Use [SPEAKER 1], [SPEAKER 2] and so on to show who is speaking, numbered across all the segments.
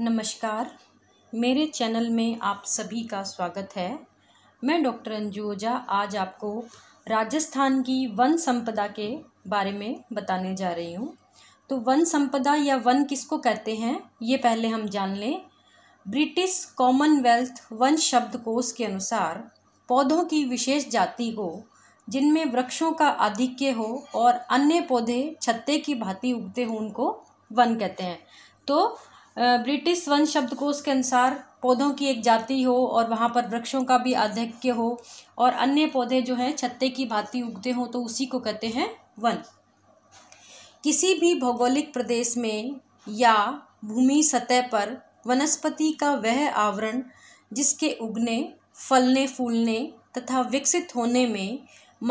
[SPEAKER 1] नमस्कार मेरे चैनल में आप सभी का स्वागत है मैं डॉक्टर अंजू ओझा आज आपको राजस्थान की वन संपदा के बारे में बताने जा रही हूँ तो वन संपदा या वन किसको कहते हैं ये पहले हम जान लें ब्रिटिश कॉमनवेल्थ वन शब्द कोश के अनुसार पौधों की विशेष जाति को जिनमें वृक्षों का आधिक्य हो और अन्य पौधे छत्ते की भांति उगते हों उनको वन कहते हैं तो ब्रिटिश वन शब्दकोश के अनुसार पौधों की एक जाति हो और वहाँ पर वृक्षों का भी आधिक्य हो और अन्य पौधे जो हैं छत्ते की भांति उगते हों तो उसी को कहते हैं वन किसी भी भौगोलिक प्रदेश में या भूमि सतह पर वनस्पति का वह आवरण जिसके उगने फलने फूलने तथा विकसित होने में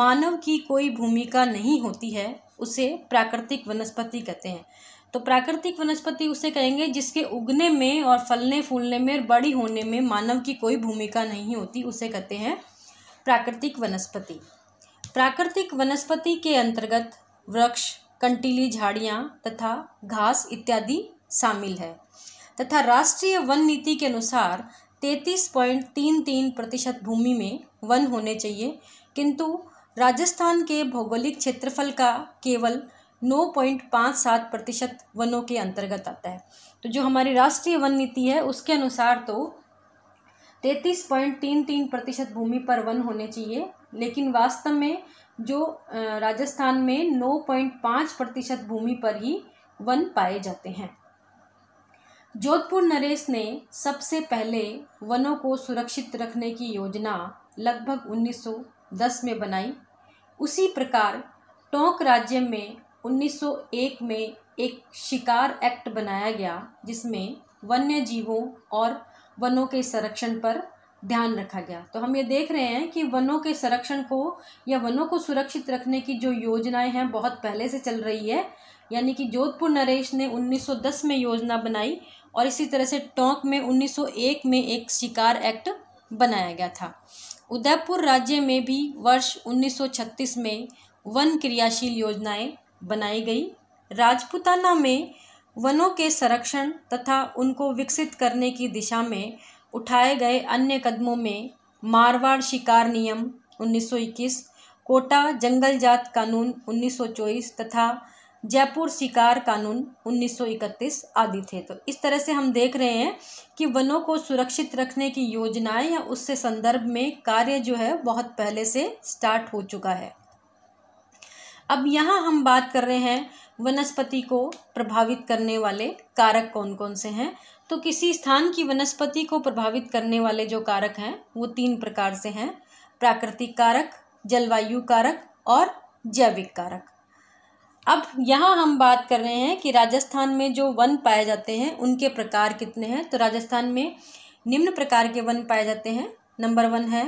[SPEAKER 1] मानव की कोई भूमिका नहीं होती है उसे प्राकृतिक वनस्पति कहते हैं तो प्राकृतिक वनस्पति उसे कहेंगे जिसके उगने में और फलने फूलने में और बड़ी होने में मानव की कोई भूमिका नहीं होती उसे कहते हैं प्राकृतिक वनस्पति प्राकृतिक वनस्पति के अंतर्गत वृक्ष कंटीली झाड़ियाँ तथा घास इत्यादि शामिल है तथा राष्ट्रीय वन नीति के अनुसार तैतीस पॉइंट तीन तीन प्रतिशत भूमि में वन होने चाहिए किंतु राजस्थान के भौगोलिक क्षेत्रफल का केवल नौ पॉइंट पाँच सात प्रतिशत वनों के अंतर्गत आता है तो जो हमारी राष्ट्रीय वन नीति है उसके अनुसार तो तैतीस पॉइंट तीन तीन प्रतिशत भूमि पर वन होने चाहिए लेकिन वास्तव में जो राजस्थान में नौ पॉइंट पाँच प्रतिशत भूमि पर ही वन पाए जाते हैं जोधपुर नरेश ने सबसे पहले वनों को सुरक्षित रखने की योजना लगभग 1910 में बनाई उसी प्रकार टोंक राज्य में 1901 में एक शिकार एक्ट बनाया गया जिसमें वन्य जीवों और वनों के संरक्षण पर ध्यान रखा गया तो हम ये देख रहे हैं कि वनों के संरक्षण को या वनों को सुरक्षित रखने की जो योजनाएं हैं बहुत पहले से चल रही है यानी कि जोधपुर नरेश ने 1910 में योजना बनाई और इसी तरह से टोंक में 1901 में एक शिकार एक्ट बनाया गया था उदयपुर राज्य में भी वर्ष 1936 में वन क्रियाशील योजनाएं बनाई गई राजपूताना में वनों के संरक्षण तथा उनको विकसित करने की दिशा में उठाए गए अन्य कदमों में मारवाड़ शिकार नियम 1921, कोटा जंगल जात कानून 1924 तथा जयपुर शिकार कानून 1931 आदि थे तो इस तरह से हम देख रहे हैं कि वनों को सुरक्षित रखने की योजनाएं या उससे संदर्भ में कार्य जो है बहुत पहले से स्टार्ट हो चुका है अब यहाँ हम बात कर रहे हैं वनस्पति को प्रभावित करने वाले कारक कौन कौन से हैं तो किसी स्थान की वनस्पति को प्रभावित करने वाले जो कारक हैं वो तीन प्रकार से हैं प्राकृतिक कारक जलवायु कारक और जैविक कारक अब यहाँ हम बात कर रहे हैं कि राजस्थान में जो वन पाए जाते हैं उनके प्रकार कितने हैं तो राजस्थान में निम्न प्रकार के वन पाए जाते हैं नंबर वन है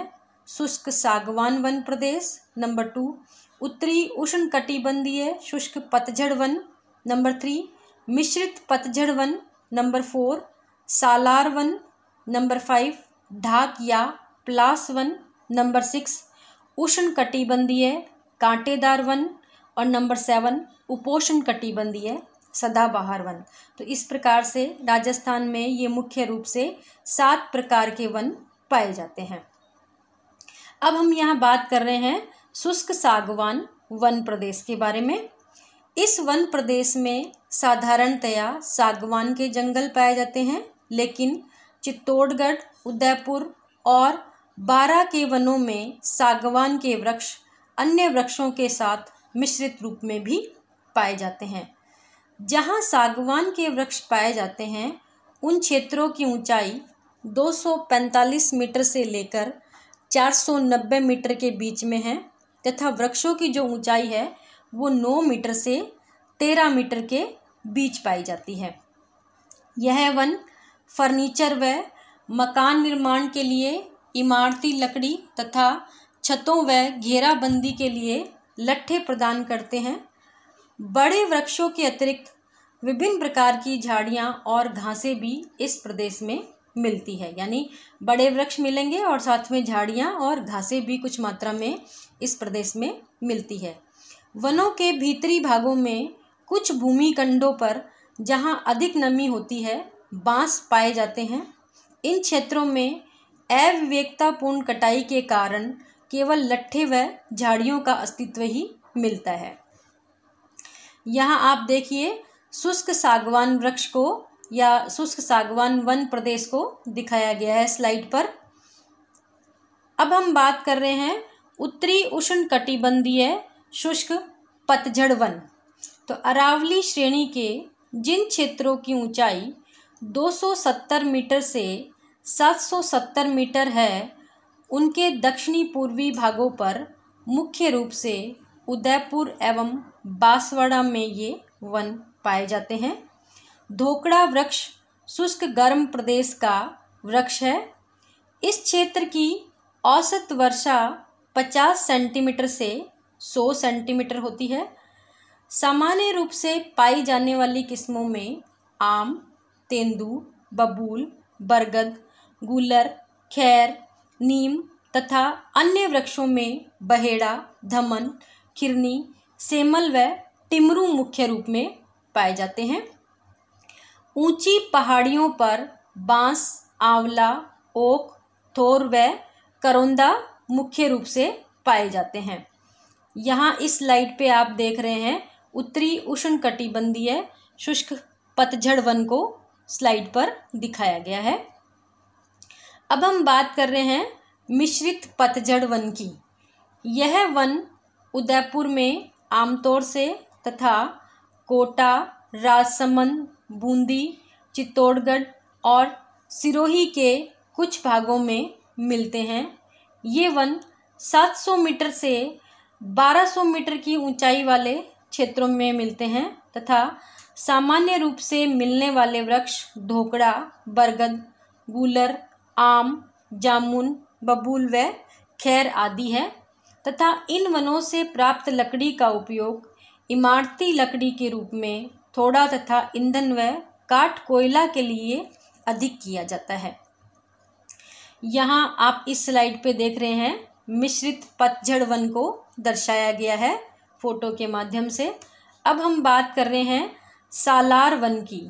[SPEAKER 1] शुष्क सागवान वन प्रदेश नंबर टू उत्तरी उष्ण कटिबंधीय शुष्क पतझड़ वन नंबर थ्री मिश्रित पतझड़ वन नंबर फोर सालार वन नंबर फाइव ढाक या प्लास वन नंबर सिक्स उष्ण कटिबंधीय कांटेदार वन और नंबर सेवन उपोषण कटिबंधीय सदाबहार वन तो इस प्रकार से राजस्थान में ये मुख्य रूप से सात प्रकार के वन पाए जाते हैं अब हम यहाँ बात कर रहे हैं शुष्क सागवान वन प्रदेश के बारे में इस वन प्रदेश में साधारणतया सागवान के जंगल पाए जाते हैं लेकिन चित्तौड़गढ़ उदयपुर और बारह के वनों में सागवान के वृक्ष अन्य वृक्षों के साथ मिश्रित रूप में भी पाए जाते हैं जहाँ सागवान के वृक्ष पाए जाते हैं उन क्षेत्रों की ऊंचाई 245 मीटर से लेकर 490 मीटर के बीच में है तथा वृक्षों की जो ऊंचाई है वो नौ मीटर से तेरह मीटर के बीच पाई जाती है यह वन फर्नीचर व मकान निर्माण के लिए इमारती लकड़ी तथा छतों व घेराबंदी के लिए लट्ठे प्रदान करते हैं बड़े वृक्षों के अतिरिक्त विभिन्न प्रकार की झाड़ियाँ और घासें भी इस प्रदेश में मिलती है यानी बड़े वृक्ष मिलेंगे और साथ में झाड़ियाँ और घासें भी कुछ मात्रा में इस प्रदेश में मिलती है वनों के भीतरी भागों में कुछ भूमिखंडों पर जहां अधिक नमी होती है बांस पाए जाते हैं इन क्षेत्रों में अविवेकतापूर्ण कटाई के कारण केवल लट्ठे व झाड़ियों का अस्तित्व ही मिलता है यहाँ आप देखिए शुष्क सागवान वृक्ष को या शुष्क सागवान वन प्रदेश को दिखाया गया है स्लाइड पर अब हम बात कर रहे हैं उत्तरी उष्ण कटिबंधीय शुष्क पतझड़ वन तो अरावली श्रेणी के जिन क्षेत्रों की ऊंचाई 270 मीटर से 770 मीटर है उनके दक्षिणी पूर्वी भागों पर मुख्य रूप से उदयपुर एवं बांसवाड़ा में ये वन पाए जाते हैं धोकड़ा वृक्ष शुष्क गर्म प्रदेश का वृक्ष है इस क्षेत्र की औसत वर्षा पचास सेंटीमीटर से सौ सेंटीमीटर होती है सामान्य रूप से पाई जाने वाली किस्मों में आम तेंदू बबूल बरगद गुलर खैर नीम तथा अन्य वृक्षों में बहेड़ा धमन खिरनी सेमल व टिमरू मुख्य रूप में पाए जाते हैं ऊंची पहाड़ियों पर बांस आंवला ओक थोर व करौंदा मुख्य रूप से पाए जाते हैं यहाँ इस स्लाइड पे आप देख रहे हैं उत्तरी उष्ण कटिबंधीय शुष्क पतझड़ वन को स्लाइड पर दिखाया गया है अब हम बात कर रहे हैं मिश्रित पतझड़ वन की यह वन उदयपुर में आमतौर से तथा कोटा राजसमंद बूंदी चित्तौड़गढ़ और सिरोही के कुछ भागों में मिलते हैं ये वन 700 मीटर से 1200 मीटर की ऊंचाई वाले क्षेत्रों में मिलते हैं तथा सामान्य रूप से मिलने वाले वृक्ष ढोकड़ा बरगद गूलर आम जामुन बबूल व खैर आदि है तथा इन वनों से प्राप्त लकड़ी का उपयोग इमारती लकड़ी के रूप में थोड़ा तथा ईंधन व काठ कोयला के लिए अधिक किया जाता है यहाँ आप इस स्लाइड पे देख रहे हैं मिश्रित पतझड़ वन को दर्शाया गया है फ़ोटो के माध्यम से अब हम बात कर रहे हैं सालार वन की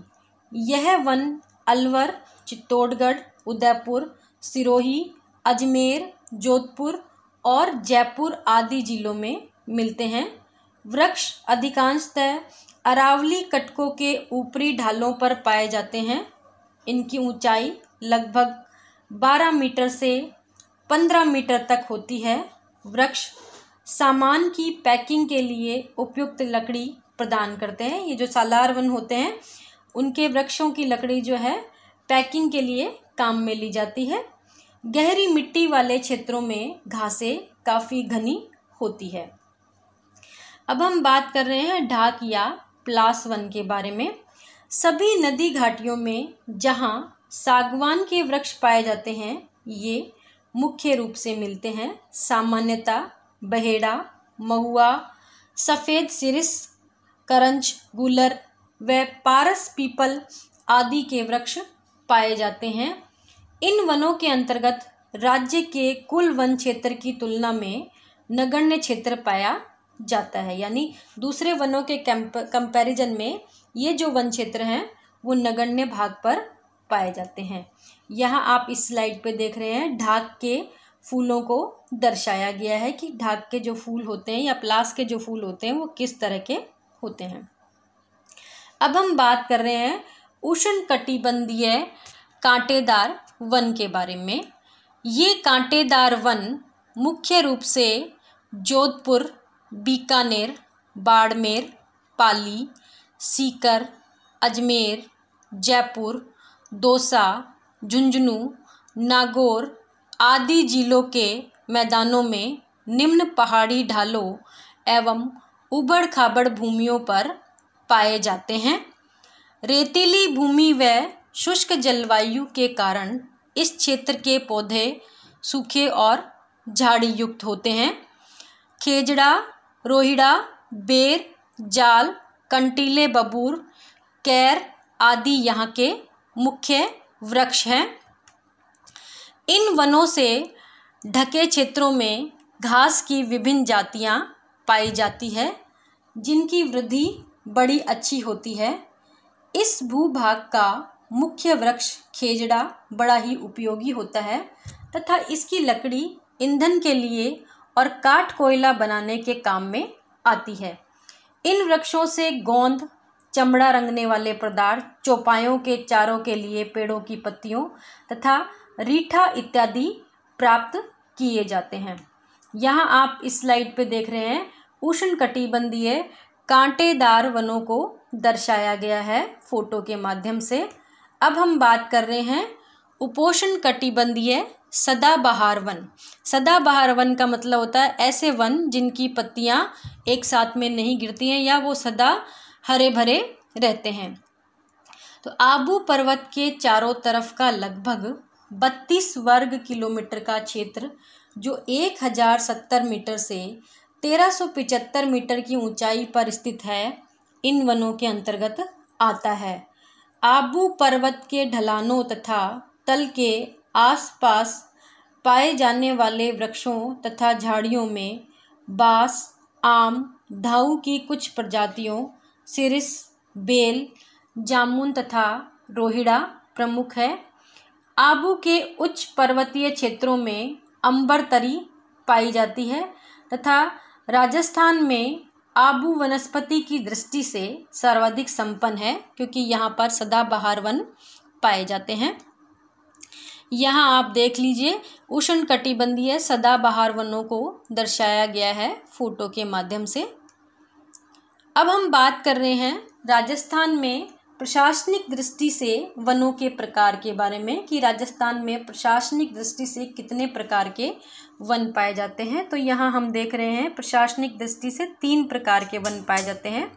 [SPEAKER 1] यह वन अलवर चित्तौड़गढ़ उदयपुर सिरोही अजमेर जोधपुर और जयपुर आदि ज़िलों में मिलते हैं वृक्ष अधिकांशतः अरावली कटकों के ऊपरी ढालों पर पाए जाते हैं इनकी ऊंचाई लगभग 12 मीटर से 15 मीटर तक होती है वृक्ष सामान की पैकिंग के लिए उपयुक्त लकड़ी प्रदान करते हैं ये जो सालार वन होते हैं उनके वृक्षों की लकड़ी जो है पैकिंग के लिए काम में ली जाती है गहरी मिट्टी वाले क्षेत्रों में घासें काफ़ी घनी होती है अब हम बात कर रहे हैं ढाक या प्लास वन के बारे में सभी नदी घाटियों में जहाँ सागवान के वृक्ष पाए जाते हैं ये मुख्य रूप से मिलते हैं सामान्यता बहेड़ा महुआ सफ़ेद सिरिस करंज गुलर व पारस पीपल आदि के वृक्ष पाए जाते हैं इन वनों के अंतर्गत राज्य के कुल वन क्षेत्र की तुलना में नगण्य क्षेत्र पाया जाता है यानी दूसरे वनों के कंपैरिजन में ये जो वन क्षेत्र हैं वो नगण्य भाग पर पाए जाते हैं यहाँ आप इस स्लाइड पे देख रहे हैं ढाक के फूलों को दर्शाया गया है कि ढाक के जो फूल होते हैं या प्लास के जो फूल होते हैं वो किस तरह के होते हैं अब हम बात कर रहे हैं उष्ण कटिबंधीय कांटेदार वन के बारे में ये कांटेदार वन मुख्य रूप से जोधपुर बीकानेर बाड़मेर पाली सीकर अजमेर जयपुर दोसा झुंझुनू नागौर आदि जिलों के मैदानों में निम्न पहाड़ी ढालों एवं उबड़ खाबड़ भूमियों पर पाए जाते हैं रेतीली भूमि व शुष्क जलवायु के कारण इस क्षेत्र के पौधे सूखे और झाड़ी युक्त होते हैं खेजड़ा रोहिड़ा बेर जाल कंटीले बबूर कैर आदि यहाँ के मुख्य वृक्ष हैं इन वनों से ढके क्षेत्रों में घास की विभिन्न जातियाँ पाई जाती है जिनकी वृद्धि बड़ी अच्छी होती है इस भूभाग का मुख्य वृक्ष खेजड़ा बड़ा ही उपयोगी होता है तथा इसकी लकड़ी ईंधन के लिए और काठ कोयला बनाने के काम में आती है इन वृक्षों से गोंद चमड़ा रंगने वाले पदार्थ चौपायों के चारों के लिए पेड़ों की पत्तियों तथा रीठा इत्यादि प्राप्त किए जाते हैं यहाँ आप इस स्लाइड पे देख रहे हैं उष्ण कटिबंधीय कांटेदार वनों को दर्शाया गया है फोटो के माध्यम से अब हम बात कर रहे हैं उपोषण कटिबंधीय सदाबहार वन सदाबहार वन का मतलब होता है ऐसे वन जिनकी पत्तियाँ एक साथ में नहीं गिरती हैं या वो सदा हरे भरे रहते हैं तो आबू पर्वत के चारों तरफ का लगभग बत्तीस वर्ग किलोमीटर का क्षेत्र जो एक हज़ार सत्तर मीटर से तेरह सौ पिचहत्तर मीटर की ऊंचाई पर स्थित है इन वनों के अंतर्गत आता है आबू पर्वत के ढलानों तथा तल के आसपास पाए जाने वाले वृक्षों तथा झाड़ियों में बांस आम धाऊ की कुछ प्रजातियों सिरिस बेल जामुन तथा रोहिड़ा प्रमुख है आबू के उच्च पर्वतीय क्षेत्रों में अंबर तरी पाई जाती है तथा राजस्थान में आबू वनस्पति की दृष्टि से सर्वाधिक संपन्न है क्योंकि यहाँ पर सदाबहार वन पाए जाते हैं यहाँ आप देख लीजिए उष्ण कटिबंधीय सदाबहार वनों को दर्शाया गया है फोटो के माध्यम से अब हम बात कर रहे हैं राजस्थान में प्रशासनिक दृष्टि से वनों के प्रकार के बारे में कि राजस्थान में प्रशासनिक दृष्टि से कितने प्रकार के वन पाए जाते हैं तो यहाँ हम देख रहे हैं प्रशासनिक दृष्टि से तीन प्रकार के वन पाए जाते हैं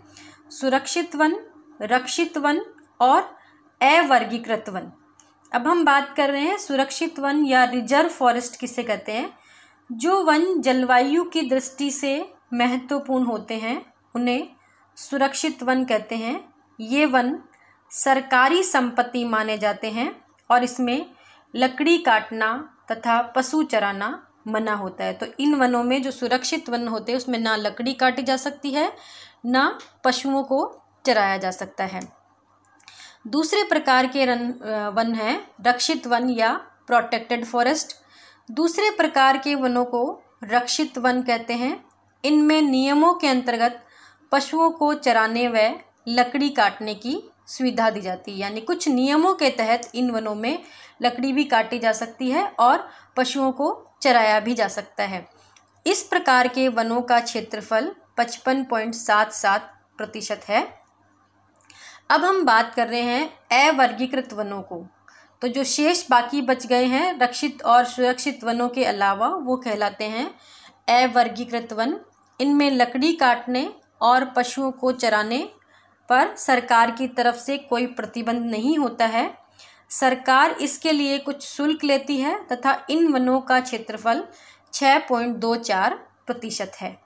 [SPEAKER 1] सुरक्षित वन रक्षित वन और अवर्गीकृत वन अब हम बात कर रहे हैं सुरक्षित वन या रिजर्व फॉरेस्ट किसे कहते हैं जो वन जलवायु की दृष्टि से महत्वपूर्ण होते हैं उन्हें सुरक्षित वन कहते हैं ये वन सरकारी संपत्ति माने जाते हैं और इसमें लकड़ी काटना तथा पशु चराना मना होता है तो इन वनों में जो सुरक्षित वन होते हैं उसमें ना लकड़ी काटी जा सकती है ना पशुओं को चराया जा सकता है दूसरे प्रकार के रन वन हैं रक्षित वन या प्रोटेक्टेड फॉरेस्ट दूसरे प्रकार के वनों को रक्षित वन कहते हैं इनमें नियमों के अंतर्गत पशुओं को चराने व लकड़ी काटने की सुविधा दी जाती है यानी कुछ नियमों के तहत इन वनों में लकड़ी भी काटी जा सकती है और पशुओं को चराया भी जा सकता है इस प्रकार के वनों का क्षेत्रफल पचपन पॉइंट सात सात प्रतिशत है अब हम बात कर रहे हैं अवर्गीकृत वनों को तो जो शेष बाकी बच गए हैं रक्षित और सुरक्षित वनों के अलावा वो कहलाते हैं अवर्गीकृत वन इनमें लकड़ी काटने और पशुओं को चराने पर सरकार की तरफ से कोई प्रतिबंध नहीं होता है सरकार इसके लिए कुछ शुल्क लेती है तथा इन वनों का क्षेत्रफल छः पॉइंट दो चार प्रतिशत है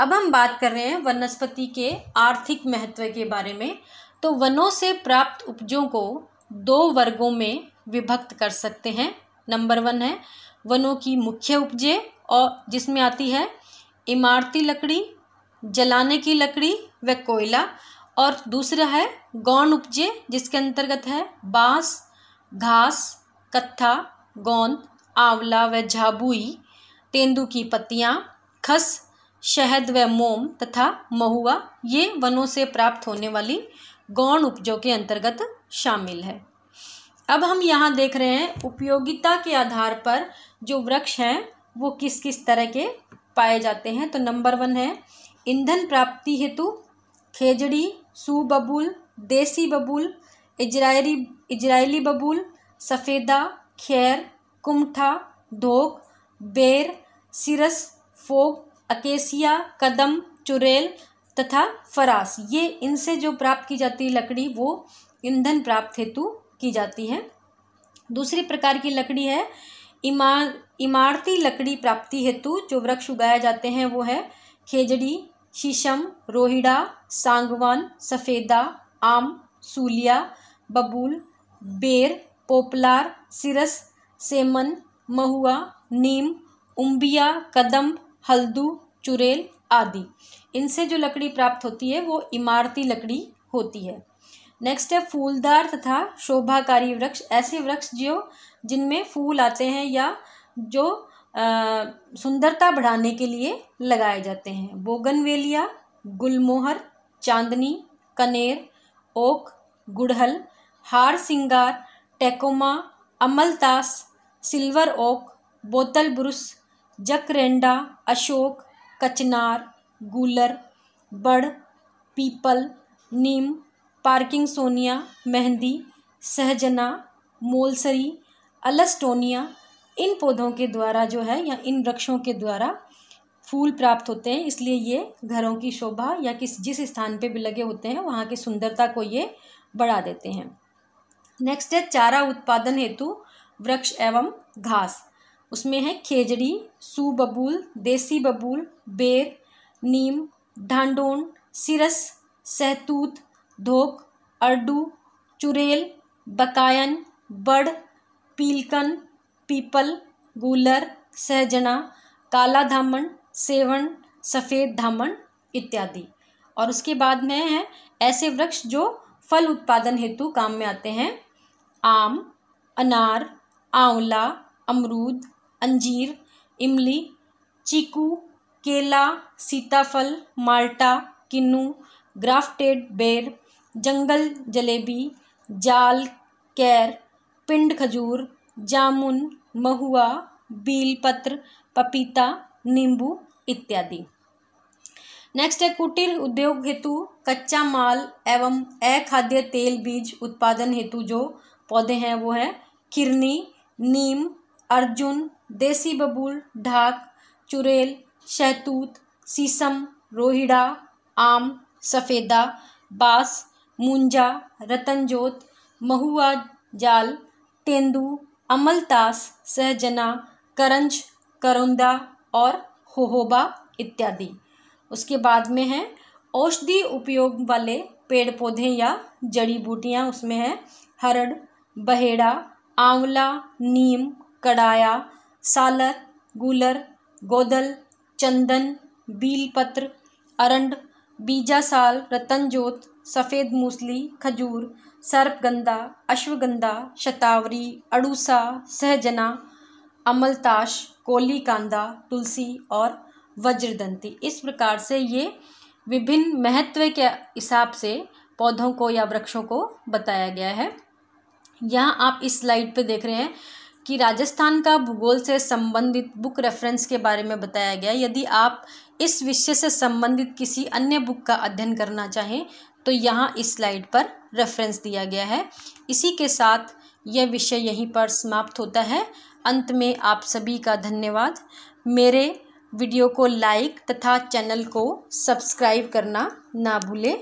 [SPEAKER 1] अब हम बात कर रहे हैं वनस्पति के आर्थिक महत्व के बारे में तो वनों से प्राप्त उपजों को दो वर्गों में विभक्त कर सकते हैं नंबर वन है वनों की मुख्य उपजे और जिसमें आती है इमारती लकड़ी जलाने की लकड़ी व कोयला और दूसरा है गौण उपजे जिसके अंतर्गत है बांस घास कत्था गौंद आंवला व झाबुई तेंदू की पत्तियाँ खस शहद व मोम तथा महुआ ये वनों से प्राप्त होने वाली गौण उपजों के अंतर्गत शामिल है अब हम यहाँ देख रहे हैं उपयोगिता के आधार पर जो वृक्ष हैं वो किस किस तरह के पाए जाते हैं तो नंबर वन है ईंधन प्राप्ति हेतु खेजड़ी सू बबूल देसी बबूल इजरायली इजरायली बबूल सफ़ेदा खैर कुमठा धोक बेर सिरस फोग अकेसिया कदम चुरेल तथा फरास ये इनसे जो प्राप्त की जाती है लकड़ी वो ईंधन प्राप्त हेतु की जाती है दूसरी प्रकार की लकड़ी है इमार इमारती लकड़ी प्राप्ति हेतु जो वृक्ष उगाए जाते हैं वो है खेजड़ी शीशम रोहिड़ा सांगवान सफ़ेदा आम सूलिया बबूल बेर पोपलार सिरस सेमन महुआ नीम उम्बिया कदम हल्दू चुरेल आदि इनसे जो लकड़ी प्राप्त होती है वो इमारती लकड़ी होती है नेक्स्ट है फूलदार तथा शोभाकारी वृक्ष ऐसे वृक्ष जो जिनमें फूल आते हैं या जो सुंदरता बढ़ाने के लिए लगाए जाते हैं बोगनवेलिया गुलमोहर चांदनी कनेर ओक गुड़हल हार सिंगार टेकोमा अमलतास silver oak bottle brush jacaranda अशोक कचनार गूलर बड़ पीपल नीम पार्किंग सोनिया मेहंदी सहजना मोलसरी अलस्टोनिया इन पौधों के द्वारा जो है या इन वृक्षों के द्वारा फूल प्राप्त होते हैं इसलिए ये घरों की शोभा या किस जिस स्थान पे भी लगे होते हैं वहाँ की सुंदरता को ये बढ़ा देते हैं नेक्स्ट है चारा उत्पादन हेतु वृक्ष एवं घास उसमें है खेजड़ी सुबबूल देसी बबूल बेर नीम ढांडोन सिरस सहतूत धोक अरडू चुरेल बकायन बड़ पीलकन पीपल गूलर सहजना काला धामण सेवन सफ़ेद धामण इत्यादि और उसके बाद में है ऐसे वृक्ष जो फल उत्पादन हेतु काम में आते हैं आम अनार आंवला अमरूद अंजीर इमली चीकू केला सीताफल माल्टा किन्नू ग्राफ्टेड बेर जंगल जलेबी जाल कैर पिंड खजूर जामुन महुआ बीलपत्र पपीता नींबू इत्यादि नेक्स्ट है कुटीर उद्योग हेतु कच्चा माल एवं अखाद्य तेल बीज उत्पादन हेतु जो पौधे हैं वो हैं किरनी नीम अर्जुन देसी बबूल ढाक चुरेल शहतूत सीसम रोहिड़ा आम सफ़ेदा बास मुंजा रतनजोत महुआ जाल तेंदू अमलतास सहजना करंज करुंदा और होहोबा इत्यादि उसके बाद में है औषधि उपयोग वाले पेड़ पौधे या जड़ी बूटियाँ उसमें हैं हरड़ बहेड़ा आंवला नीम कड़ाया सालर गुलर गोदल चंदन बीलपत्र अरंड बीजासाल रतनजोत सफ़ेद मूसली खजूर सर्पगंधा अश्वगंधा शतावरी अड़ूसा सहजना अमलताश कोली कांदा तुलसी और वज्रदंती इस प्रकार से ये विभिन्न महत्व के हिसाब से पौधों को या वृक्षों को बताया गया है यहाँ आप इस स्लाइड पे देख रहे हैं कि राजस्थान का भूगोल से संबंधित बुक रेफरेंस के बारे में बताया गया यदि आप इस विषय से संबंधित किसी अन्य बुक का अध्ययन करना चाहें तो यहाँ इस स्लाइड पर रेफरेंस दिया गया है इसी के साथ यह विषय यहीं पर समाप्त होता है अंत में आप सभी का धन्यवाद मेरे वीडियो को लाइक तथा चैनल को सब्सक्राइब करना ना भूलें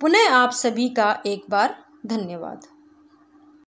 [SPEAKER 1] पुनः आप सभी का एक बार धन्यवाद